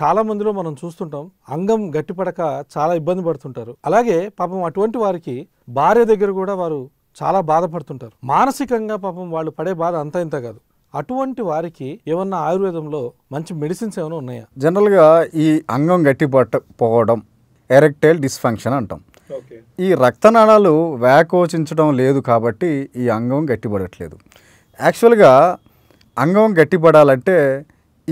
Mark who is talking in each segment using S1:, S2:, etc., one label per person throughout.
S1: చాలా మందిలో మనం చూస్తుంటాం అంగం గట్టిపడక చాలా ఇబ్బంది పడుతుంటారు అలాగే పాపం అటువంటి వారికి భార్య దగ్గర కూడా వారు చాలా బాధపడుతుంటారు మానసికంగా పాపం వాళ్ళు పడే బాధ అంత ఇంత కాదు అటువంటి వారికి ఏమన్నా ఆయుర్వేదంలో మంచి మెడిసిన్స్ ఏమైనా ఉన్నాయా జనరల్గా ఈ అంగం గట్టిపట్టపోవడం ఎరెక్టైల్ డిస్ఫంక్షన్ అంటాం ఈ రక్తనాళాలు వ్యాకోచించడం లేదు కాబట్టి ఈ అంగం గట్టిపడట్లేదు యాక్చువల్గా అంగం గట్టిపడాలంటే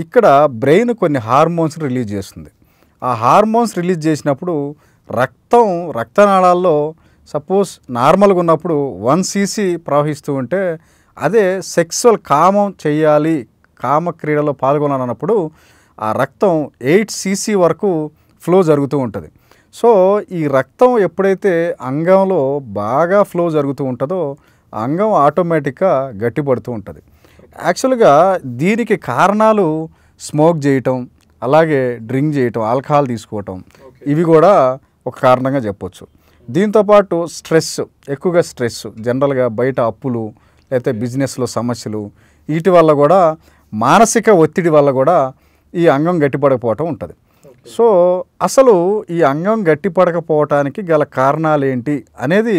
S1: ఇక్కడ బ్రెయిన్ కొన్ని హార్మోన్స్ రిలీజ్ చేస్తుంది ఆ హార్మోన్స్ రిలీజ్ చేసినప్పుడు రక్తం రక్తనాళాల్లో సపోజ్ నార్మల్గా ఉన్నప్పుడు వన్ సీసీ ప్రవహిస్తూ ఉంటే అదే సెక్సువల్ కామం చేయాలి కామ క్రీడలో పాల్గొనాలన్నప్పుడు ఆ రక్తం ఎయిట్ సీసీ వరకు ఫ్లో జరుగుతూ ఉంటుంది సో ఈ రక్తం ఎప్పుడైతే అంగంలో బాగా ఫ్లో జరుగుతూ ఉంటుందో అంగం ఆటోమేటిక్గా గట్టిపడుతూ ఉంటుంది యాక్చువల్గా దీనికి కారణాలు స్మోక్ చేయటం అలాగే డ్రింక్ చేయటం ఆల్కహాల్ తీసుకోవటం ఇవి కూడా ఒక కారణంగా చెప్పొచ్చు దీంతోపాటు స్ట్రెస్ ఎక్కువగా స్ట్రెస్ జనరల్గా బయట అప్పులు లేకపోతే బిజినెస్లో సమస్యలు వీటి వల్ల కూడా మానసిక ఒత్తిడి వల్ల కూడా ఈ అంగం గట్టిపడకపోవటం ఉంటుంది సో అసలు ఈ అంగం గట్టిపడకపోవటానికి గల కారణాలు ఏంటి అనేది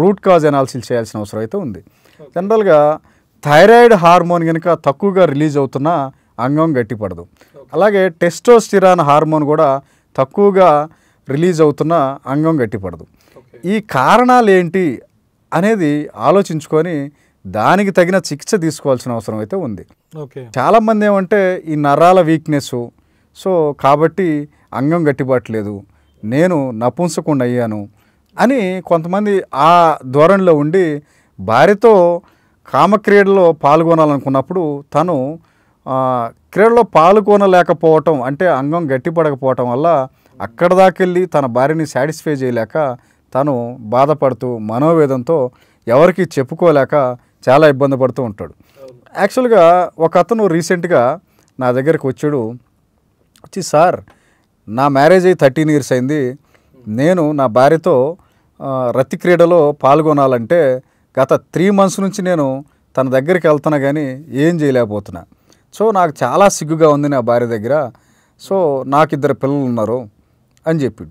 S1: రూట్ కాజ్ అనాలిసిస్ చేయాల్సిన అవసరం అయితే ఉంది జనరల్గా థైరాయిడ్ హార్మోన్ కనుక తక్కువగా రిలీజ్ అవుతున్న అంగం గట్టిపడదు అలాగే టెస్టోస్టిరాన్ హార్మోన్ కూడా తక్కువగా రిలీజ్ అవుతున్న అంగం గట్టిపడదు ఈ కారణాలు ఏంటి అనేది ఆలోచించుకొని దానికి తగిన చికిత్స తీసుకోవాల్సిన అవసరం అయితే ఉంది చాలామంది ఏమంటే ఈ నరాల వీక్నెస్ సో కాబట్టి అంగం గట్టిపట్టలేదు నేను నపుంసకుండా అయ్యాను అని కొంతమంది ఆ ధోరణిలో ఉండి భార్యతో కామక్రీడలో పాల్గొనాలనుకున్నప్పుడు తను క్రీడలో పాల్గొనలేకపోవటం అంటే అంగం గట్టిపడకపోవటం వల్ల అక్కడ దాకెళ్ళి తన భార్యని సాటిస్ఫై చేయలేక తను బాధపడుతూ మనోవేదంతో ఎవరికి చెప్పుకోలేక చాలా ఇబ్బంది పడుతూ ఉంటాడు యాక్చువల్గా ఒక అతను రీసెంట్గా నా దగ్గరికి వచ్చాడు వచ్చి సార్ నా మ్యారేజ్ అయ్యి థర్టీన్ ఇయర్స్ అయింది నేను నా భార్యతో రతి క్రీడలో పాల్గొనాలంటే గత త్రీ మంత్స్ నుంచి నేను తన దగ్గరికి వెళ్తున్నా కానీ ఏం చేయలేకపోతున్నా సో నాకు చాలా సిగ్గుగా ఉంది నా భార్య దగ్గర సో నాకు ఇద్దరు పిల్లలు ఉన్నారు అని చెప్పి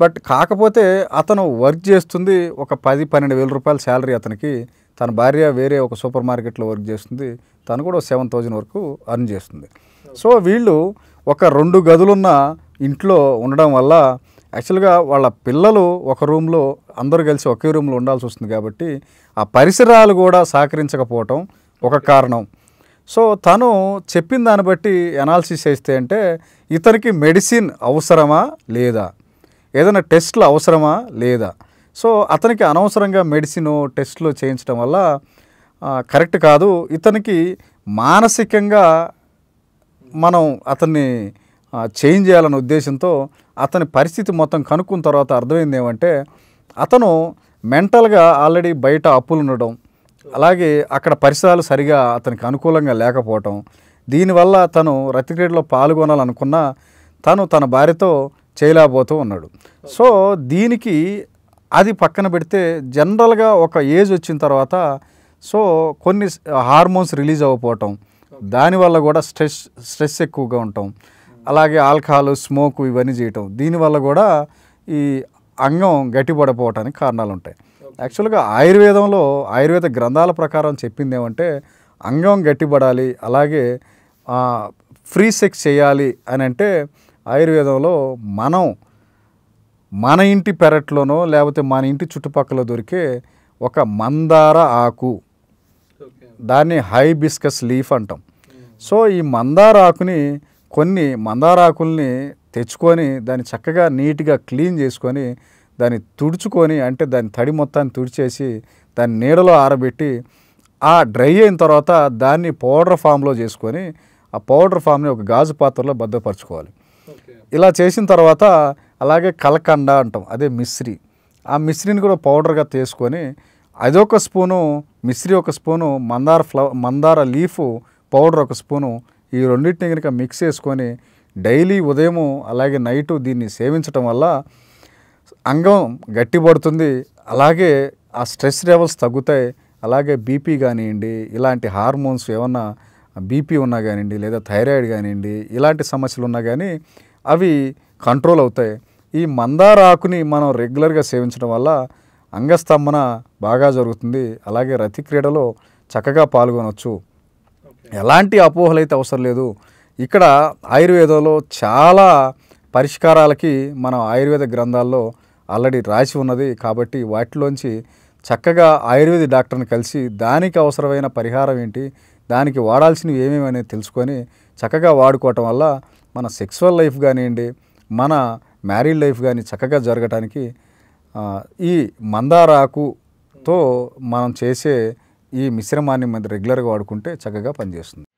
S1: బట్ కాకపోతే అతను వర్క్ చేస్తుంది ఒక పది పన్నెండు వేల రూపాయల శాలరీ అతనికి తన భార్య వేరే ఒక సూపర్ మార్కెట్లో వర్క్ చేస్తుంది తను కూడా సెవెన్ థౌజండ్ వరకు అర్న్ చేస్తుంది సో వీళ్ళు ఒక రెండు గదులున్న ఇంట్లో ఉండడం వల్ల యాక్చువల్గా వాళ్ళ పిల్లలు ఒక రూమ్లో అందరూ కలిసి ఒకే రూమ్లో ఉండాల్సి వస్తుంది కాబట్టి ఆ పరిసరాలు కూడా సహకరించకపోవటం ఒక కారణం సో తను చెప్పిన దాన్ని బట్టి ఎనాలిసిస్ చేస్తే అంటే ఇతనికి మెడిసిన్ అవసరమా లేదా ఏదైనా టెస్ట్లు అవసరమా లేదా సో అతనికి అనవసరంగా మెడిసిన్ టెస్ట్లు చేయించడం వల్ల కరెక్ట్ కాదు ఇతనికి మానసికంగా మనం అతన్ని చేంజ్ చేయాలనే ఉద్దేశంతో అతని పరిస్థితి మొత్తం కనుక్కున్న తర్వాత అర్థమైంది ఏమంటే అతను మెంటల్గా ఆల్రెడీ బయట అప్పులు ఉండడం అలాగే అక్కడ పరిసరాలు సరిగా అతనికి అనుకూలంగా లేకపోవటం దీనివల్ల తను రతిక్రీడలో పాల్గొనాలనుకున్న తను తన భార్యతో చేయలేకపోతూ ఉన్నాడు సో దీనికి అది పక్కన పెడితే జనరల్గా ఒక ఏజ్ వచ్చిన తర్వాత సో కొన్ని హార్మోన్స్ రిలీజ్ అవ్వకపోవటం దానివల్ల కూడా స్ట్రెస్ స్ట్రెస్ ఎక్కువగా ఉంటాం అలాగే ఆల్కహాల్ స్మోక్ ఇవన్నీ చేయటం దీనివల్ల కూడా ఈ అంగం గట్టిపడిపోవటానికి కారణాలు ఉంటాయి యాక్చువల్గా ఆయుర్వేదంలో ఆయుర్వేద గ్రంథాల ప్రకారం చెప్పింది ఏమంటే అంగం గట్టిపడాలి అలాగే ఫ్రీ సెక్స్ చేయాలి అని అంటే ఆయుర్వేదంలో మనం మన ఇంటి పెరట్లోనో లేకపోతే మన ఇంటి చుట్టుపక్కల దొరికే ఒక మందార ఆకు దాన్ని హై బిస్కస్ లీఫ్ అంటాం సో ఈ మందార ఆకుని కొన్ని మందారాకుల్ని తెచ్చుకొని దాన్ని చక్కగా నీట్గా క్లీన్ చేసుకొని దాన్ని తుడుచుకొని అంటే దాని తడి మొత్తాన్ని తుడిచేసి దాన్ని నీడలో ఆరబెట్టి ఆ డ్రై అయిన తర్వాత దాన్ని పౌడర్ ఫామ్లో చేసుకొని ఆ పౌడర్ ఫామ్ని ఒక గాజు పాత్రలో భద్రపరచుకోవాలి ఇలా చేసిన తర్వాత అలాగే కలకండ అంటాం అదే మిశ్రీ ఆ మిశ్రీని కూడా పౌడర్గా తీసుకొని అదొక స్పూను మిశ్రీ ఒక స్పూను మందార ఫ్లవ మందార లీఫ్ పౌడర్ ఒక స్పూను ఈ రెండింటిని కనుక మిక్స్ చేసుకొని డైలీ ఉదయము అలాగే నైటు దీన్ని సేవించటం వల్ల అంగం గట్టిపడుతుంది అలాగే ఆ స్ట్రెస్ లెవెల్స్ తగ్గుతాయి అలాగే బీపీ కానివ్వండి ఇలాంటి హార్మోన్స్ ఏమన్నా బీపీ ఉన్నా కానివ్వండి లేదా థైరాయిడ్ కానివ్వండి ఇలాంటి సమస్యలు ఉన్నా కానీ అవి కంట్రోల్ అవుతాయి ఈ మందార ఆకుని మనం రెగ్యులర్గా సేవించడం వల్ల అంగస్తంభన బాగా జరుగుతుంది అలాగే రతి క్రీడలో చక్కగా పాల్గొనవచ్చు ఎలాంటి అపోహలైతే అవసరం లేదు ఇక్కడ ఆయుర్వేదంలో చాలా పరిష్కారాలకి మనం ఆయుర్వేద గ్రంథాల్లో ఆల్రెడీ రాసి ఉన్నది కాబట్టి వాటిలోంచి చక్కగా ఆయుర్వేద డాక్టర్ని కలిసి దానికి అవసరమైన పరిహారం ఏంటి దానికి వాడాల్సినవి ఏమేమి అనేది తెలుసుకొని చక్కగా వాడుకోవటం వల్ల మన సెక్సువల్ లైఫ్ కానివ్వండి మన మ్యారీడ్ లైఫ్ కానీ చక్కగా జరగటానికి ఈ మందారాకుతో మనం చేసే ఈ మిశ్రమాన్ని మనం రెగ్యులర్గా వాడుకుంటే చక్కగా పనిచేస్తుంది